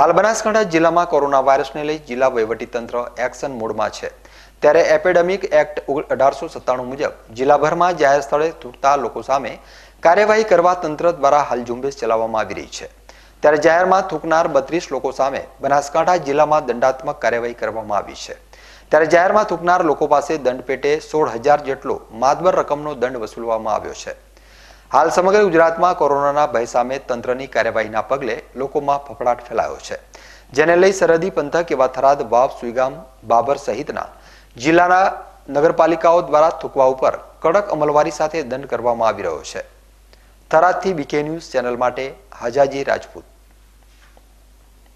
હાલ બનાસકાંઠા જિલ્લામાં કોરોના વાયરસને લઈ જિલ્લા વહીવટીતંત્ર એક્શન મોડમાં છે ત્યારે એપેડેમિક એક્ટ અઢારસો સત્તાણું મુજબ જિલ્લાભરમાં જાહેર સ્થળે તૂટતા લોકો સામે કાર્યવાહી કરવા તંત્ર દ્વારા હાલ ઝુંબેશ ચલાવવામાં આવી રહી છે ત્યારે જાહેરમાં થૂંકનાર બત્રીસ લોકો સામે બનાસકાંઠા જિલ્લામાં દંડાત્મક કાર્યવાહી કરવામાં આવી છે ત્યારે જાહેરમાં થૂકનાર લોકો પાસે દંડ પેટે સોળ હજાર જેટલો માતબર રકમનો દંડ વસૂલવામાં આવ્યો છે હાલ સમગ્ર ગુજરાતમાં કોરોનાના ભય સામે તંત્રની કાર્યવાહીના પગલે લોકોમાં ફફડાટ ફેલાયો છે જેને લઈ સરહદી પંથક એવા થરાદ વાવ સુઈગામ બાબર સહિતના જિલ્લાના નગરપાલિકાઓ દ્વારા થૂકવા ઉપર કડક અમલવારી સાથે દંડ કરવામાં આવી રહ્યો છે થરાદથી બીકે ન્યૂઝ ચેનલ માટે હાજાજી રાજપૂત